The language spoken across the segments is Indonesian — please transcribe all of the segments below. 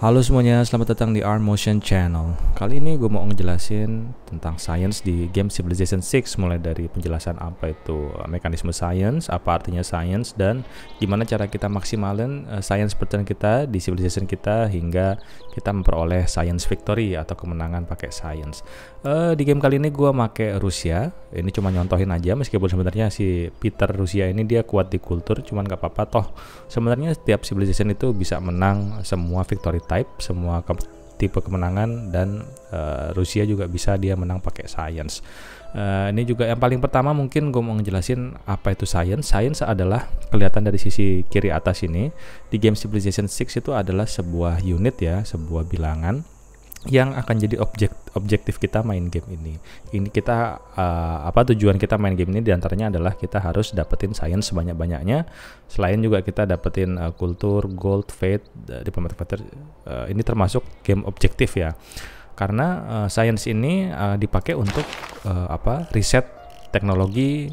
Halo semuanya, selamat datang di Arm Motion Channel. Kali ini gue mau ngejelasin tentang science di game Civilization 6 mulai dari penjelasan apa itu eh, mekanisme science, apa artinya science dan gimana cara kita maksimalin sains eh, science pertanian kita di civilization kita hingga kita memperoleh science victory atau kemenangan pakai science. Uh, di game kali ini gue make Rusia. Ini cuma nyontohin aja meskipun sebenarnya si Peter Rusia ini dia kuat di kultur, cuman gak apa-apa toh. Sebenarnya setiap civilization itu bisa menang semua victory type semua ke tipe kemenangan dan uh, Rusia juga bisa dia menang pakai science uh, ini juga yang paling pertama mungkin gue mau ngejelasin apa itu science science adalah kelihatan dari sisi kiri atas ini di game Civilization 6 itu adalah sebuah unit ya sebuah bilangan yang akan jadi objek objektif kita main game ini. Ini kita uh, apa tujuan kita main game ini diantaranya adalah kita harus dapetin science sebanyak banyaknya. Selain juga kita dapetin uh, kultur, gold, fate, uh, eh, diplomatic factor. Uh, ini termasuk game objektif ya, karena uh, science ini uh, dipakai untuk uh, apa riset teknologi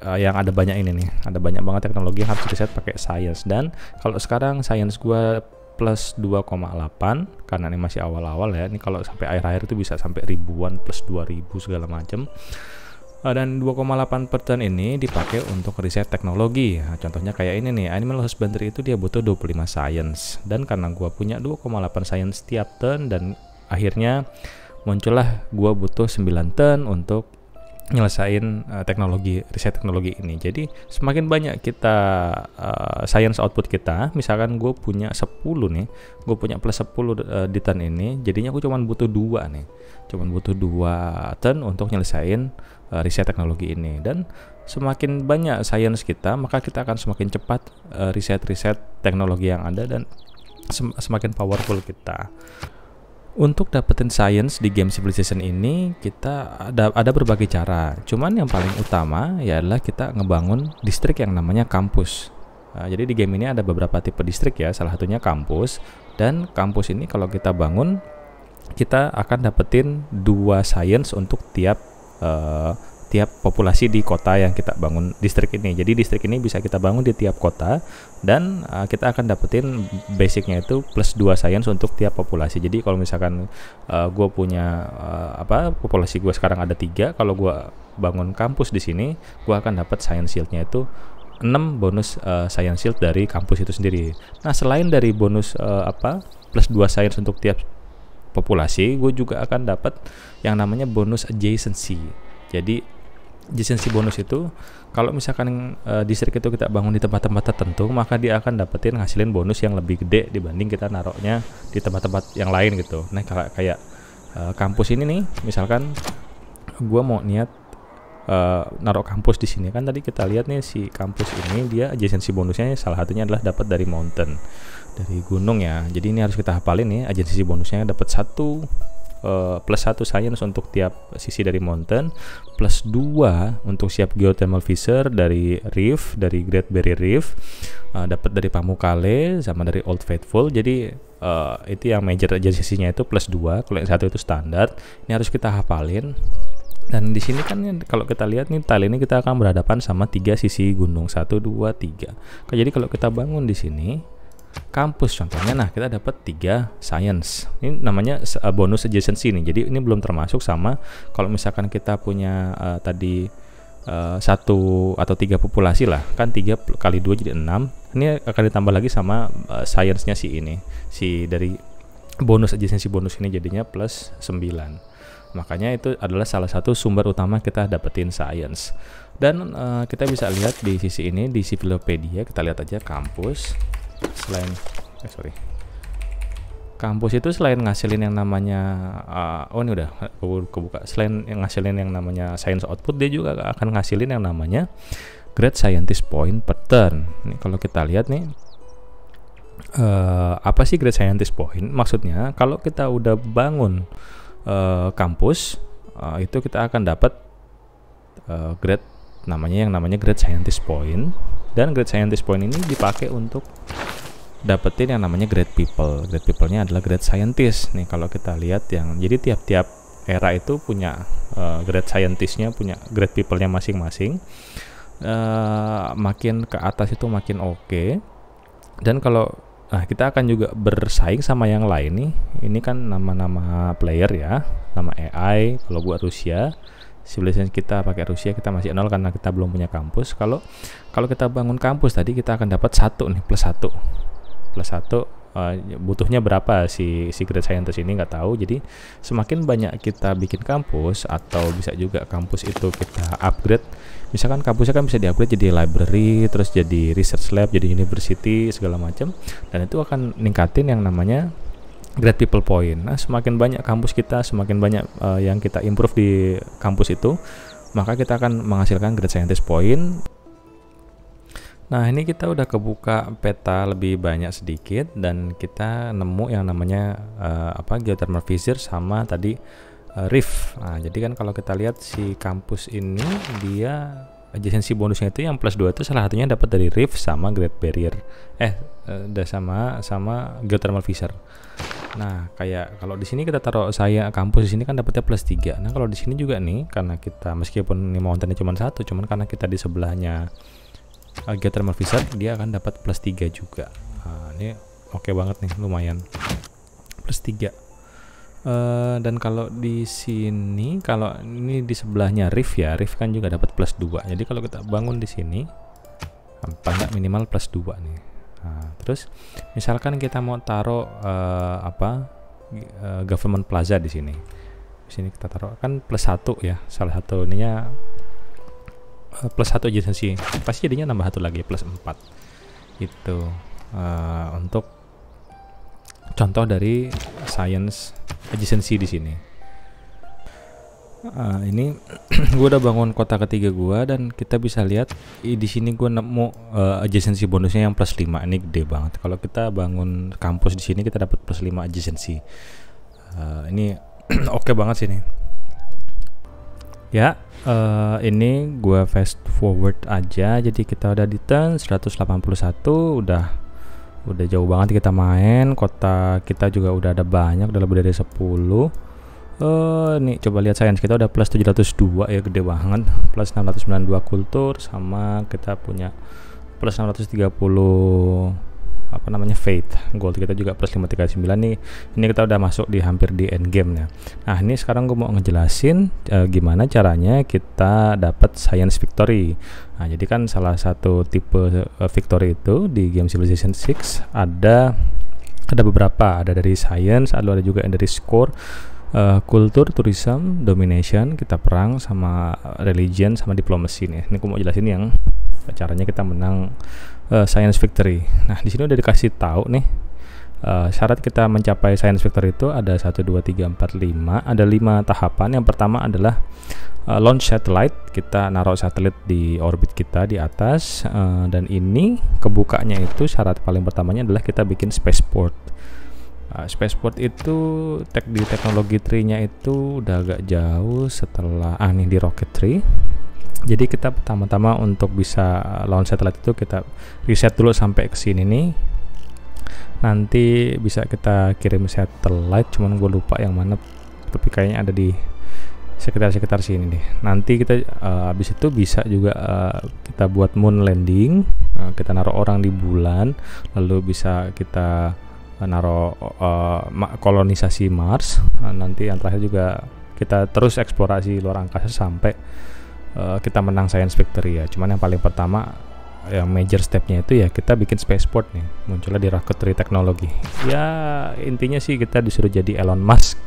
uh, yang ada banyak ini nih. Ada banyak banget teknologi yang harus riset pakai science dan kalau sekarang science gue plus 2,8 karena ini masih awal-awal ya ini kalau sampai akhir-akhir itu bisa sampai ribuan plus 2000 segala macam eh, dan 2,8 persen ini dipakai untuk riset teknologi nah, contohnya kayak ini nih animal husbandry itu dia butuh 25 science dan karena gua punya 2,8 science setiap turn dan akhirnya muncullah gua butuh 9 turn untuk nyelesain uh, teknologi riset teknologi ini. Jadi semakin banyak kita uh, science output kita, misalkan gue punya 10 nih, gue punya plus 10 uh, turn ini, jadinya gue cuma butuh dua nih, cuma butuh dua turn untuk nyelesain uh, riset teknologi ini. Dan semakin banyak science kita, maka kita akan semakin cepat uh, riset riset teknologi yang ada dan sem semakin powerful kita. Untuk dapetin science di game Civilization ini, kita ada, ada berbagai cara. Cuman yang paling utama ya adalah kita ngebangun distrik yang namanya kampus. Nah, jadi di game ini ada beberapa tipe distrik ya, salah satunya kampus. Dan kampus ini kalau kita bangun, kita akan dapetin dua science untuk tiap uh, tiap populasi di kota yang kita bangun distrik ini. Jadi distrik ini bisa kita bangun di tiap kota dan uh, kita akan dapetin basicnya itu plus 2 science untuk tiap populasi. Jadi kalau misalkan uh, eh, gue punya uh, apa populasi gue sekarang ada tiga, kalau gue bangun kampus di sini, gue akan dapat science shieldnya itu 6 bonus uh, science shield dari kampus itu sendiri. Nah selain dari bonus uh, apa plus 2 science untuk tiap populasi, gue juga akan dapat yang namanya bonus adjacency. Jadi disensi bonus itu kalau misalkan e, distrik itu kita bangun di tempat-tempat tertentu maka dia akan dapetin ngasilin bonus yang lebih gede dibanding kita naroknya di tempat-tempat yang lain gitu nah kalau kayak e, kampus ini nih misalkan gue mau niat Uh, eh, narok kampus di sini kan tadi kita lihat nih si kampus ini dia adjacency bonusnya salah satunya adalah dapat dari mountain dari gunung ya jadi ini harus kita hafalin nih adjacency bonusnya dapat satu Eh, plus satu science untuk tiap sisi dari mountain, plus dua untuk siap geothermal visor dari Reef, dari Great Barrier Reef, uh, dapat dari Pamukale sama dari Old Faithful. Jadi uh, itu yang major sisinya itu plus dua kalau yang satu itu standar. Ini harus kita hafalin dan di sini kan kalau kita lihat nih tali ini kita akan berhadapan sama tiga sisi gunung satu dua tiga jadi kalau kita bangun di sini kampus contohnya nah kita dapat tiga science ini namanya eh, bonus adjacency nih jadi ini belum termasuk sama kalau misalkan kita punya uh, tadi uh, satu atau tiga populasi lah kan tiga kali dua jadi enam ini akan ditambah lagi sama uh, science-nya si ini si dari bonus adjacency bonus ini jadinya plus sembilan makanya itu adalah salah satu sumber utama kita dapetin science dan uh, kita bisa lihat di sisi ini di Civilopedia kita lihat aja kampus selain eh sorry kampus itu selain ngasilin yang namanya uh, oh ini udah kebuka selain yang ngasilin yang namanya science output dia juga akan ngasilin yang namanya great scientist point pattern. turn ini kalau kita lihat nih uh, apa sih great scientist point maksudnya kalau kita udah bangun uh, kampus uh, itu kita akan dapat uh, grade namanya yang namanya great scientist point dan Great Scientist Point ini dipakai untuk dapetin yang namanya Great People. Great peoplenya adalah Great Scientist. Nih kalau kita lihat yang jadi tiap-tiap era itu punya uh, eh, Great scientist punya Great peoplenya masing-masing. Uh, makin ke atas itu makin oke. Okay. Dan kalau Nah, kita akan juga bersaing sama yang lain nih. Ini kan nama-nama player ya, nama AI. Kalau buat Rusia, civilization kita pakai Rusia kita masih nol karena kita belum punya kampus kalau kalau kita bangun kampus tadi kita akan dapat satu nih plus satu plus satu uh, butuhnya berapa si secret scientist ini nggak tahu jadi semakin banyak kita bikin kampus atau bisa juga kampus itu kita upgrade misalkan kampusnya kan bisa diupgrade jadi library terus jadi research lab jadi university segala macam dan itu akan ningkatin yang namanya Great People Point. Nah, semakin banyak kampus kita, semakin banyak uh, yang kita improve di kampus itu, maka kita akan menghasilkan Great Scientist Point. Nah, ini kita udah kebuka peta lebih banyak sedikit dan kita nemu yang namanya uh, apa geothermal fissure sama tadi uh, reef. Nah, jadi kan kalau kita lihat si kampus ini dia adjacency bonusnya itu yang plus 2 itu salah satunya dapat dari reef sama great barrier. Eh, udah sama sama geothermal fissure. Nah, kayak kalau di sini kita taruh saya kampus di sini kan dapatnya plus 3. Nah, kalau di sini juga nih karena kita meskipun ini mountainnya cuma satu, cuman karena kita di sebelahnya uh, eh, geothermal visor dia akan dapat plus 3 juga. Nah, ini oke okay banget nih, lumayan. Plus 3. Uh, eh, dan kalau di sini kalau ini di sebelahnya Rift ya, Rift kan juga dapat plus 2. Jadi kalau kita bangun di sini paling minimal plus 2 nih Nah, terus misalkan kita mau taruh uh, apa uh, government plaza di sini. Di sini kita taruh kan plus satu ya, salah satu ininya eh, plus satu adjacency pasti jadinya nambah satu lagi plus empat itu uh, untuk contoh dari science adjacency di sini uh, ini gue udah bangun kota ketiga gue dan kita bisa lihat di sini gue nemu uh, adjacency bonusnya yang plus 5 ini gede banget kalau kita bangun kampus di sini kita dapat plus 5 adjacency uh, ini oke okay banget sini ya uh, ini gue fast forward aja jadi kita udah di turn 181 udah udah jauh banget kita main kota kita juga udah ada banyak udah lebih dari 10 Uh, nih coba lihat science kita udah plus 702 ya gede banget plus 692 kultur sama kita punya plus 630 apa namanya faith gold kita juga plus 539 nih ini kita udah masuk di hampir di end game ya nah ini sekarang gue mau ngejelasin e, gimana caranya kita dapat science victory nah jadi kan salah satu tipe e, victory itu di game civilization 6 ada ada beberapa ada dari science lalu ada juga yang dari score uh, kultur, tourism, domination, kita perang sama religion sama diplomasi nih. Ini aku mau jelasin yang caranya kita menang uh, science victory. Nah, di sini udah dikasih tahu nih Uh, syarat kita mencapai science victory itu ada satu dua tiga empat lima, ada lima tahapan. Yang pertama adalah uh, launch satellite. Kita naruh satelit di orbit kita di atas uh, dan ini kebukanya itu syarat paling pertamanya adalah kita bikin spaceport. Ah, spaceport itu tek di teknologi tree nya itu udah agak jauh setelah ah nih di rocket tree jadi kita pertama-tama untuk bisa ah, launch satellite itu kita reset dulu sampai ke sini nih nanti bisa kita kirim satellite cuman gue lupa yang mana tapi kayaknya ada di sekitar-sekitar sini nih. nanti kita uh, habis itu bisa juga uh, kita buat moon landing uh, kita naruh orang di bulan lalu bisa kita Eh, naro uh, kolonisasi Mars eh, nanti yang terakhir juga kita terus eksplorasi luar angkasa sampai uh, kita menang science victory ya cuman yang paling pertama yang major stepnya itu ya kita bikin spaceport nih munculnya di rocketry teknologi ya intinya sih kita disuruh jadi Elon Musk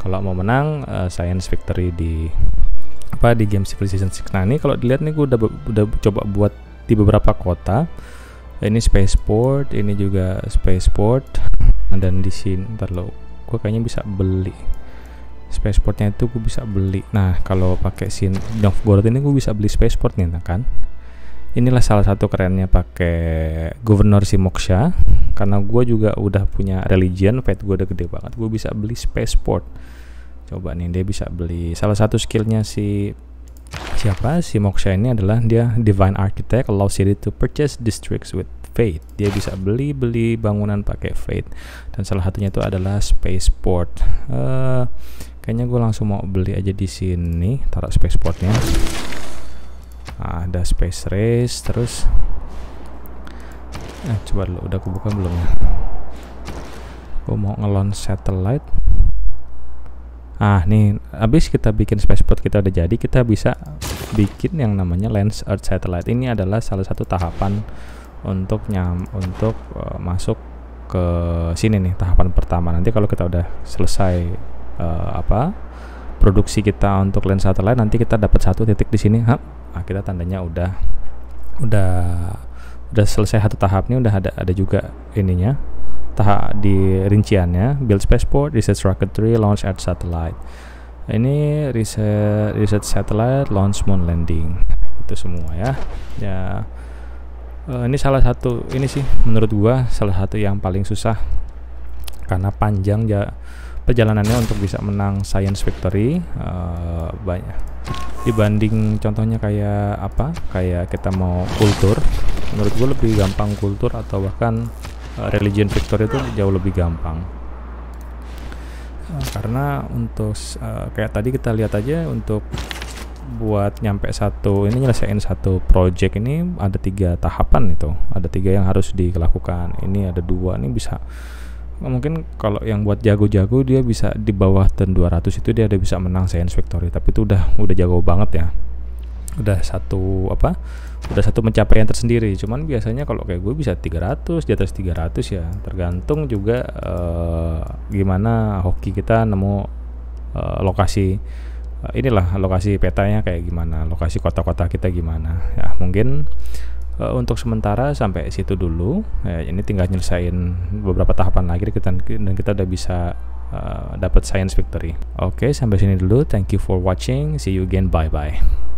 kalau mau menang uh, science victory di apa di game Civilization 6 nah ini kalau dilihat nih gue udah, udah coba buat di beberapa kota ini spaceport ini juga spaceport dan di sini ntar lo gue kayaknya bisa beli spaceportnya itu gue bisa beli nah kalau pakai sin Novgorod ini gue bisa beli spaceport nih nah kan inilah salah satu kerennya pakai Gubernur Moksha. karena gue juga udah punya religion pet gue udah gede banget gue bisa beli spaceport coba nih dia bisa beli salah satu skillnya si siapa si Moksha ini adalah dia divine architect allows city to purchase districts with Faith, Dia bisa beli-beli bangunan pakai Faith, Dan salah satunya itu adalah Spaceport. Uh, kayaknya gue langsung mau beli aja di sini. Taruh Spaceportnya. Nah, ada Space Race. Terus... Eh, coba dulu. Udah kubuka belum ya? Gue mau ngelon satellite. Ah nih, habis kita bikin spaceport kita udah jadi, kita bisa bikin yang namanya Lens Earth Satellite. Ini adalah salah satu tahapan untuk nyam untuk uh, masuk ke sini nih tahapan pertama nanti kalau kita udah selesai uh, apa produksi kita untuk lensa satelit nanti kita dapat satu titik di sini Hap, nah, kita tandanya udah udah udah selesai satu tahap nih udah ada ada juga ininya tahap di rinciannya build spaceport research rocketry launch at satellite ini riset riset satellite launch moon landing itu semua ya ya uh, ini salah satu ini sih menurut gua salah satu yang paling susah karena panjang ya perjalanannya untuk bisa menang Science victory uh, banyak dibanding contohnya kayak apa kayak kita mau kultur menurut gua lebih gampang kultur atau bahkan uh, religion victory itu jauh lebih gampang karena untuk uh, kayak tadi kita lihat aja untuk buat nyampe satu ini nyelesain satu project ini ada tiga tahapan itu ada tiga yang harus dilakukan ini ada dua ini bisa mungkin kalau yang buat jago-jago dia bisa di bawah ten 200 itu dia ada bisa menang Science Factory tapi itu udah udah jago banget ya udah satu apa udah satu mencapai yang tersendiri cuman biasanya kalau kayak gue bisa 300 di atas 300 ya tergantung juga uh, gimana hoki kita nemu uh, lokasi Eh, inilah lokasi petanya kayak gimana, lokasi kota-kota kita gimana. Ya, mungkin uh, untuk sementara sampai situ dulu. Ya, ini tinggal nyelesain beberapa tahapan lagi kita, dan kita udah bisa uh, eh, dapat Science Victory. Oke, okay, sampai sini dulu. Thank you for watching. See you again. Bye bye.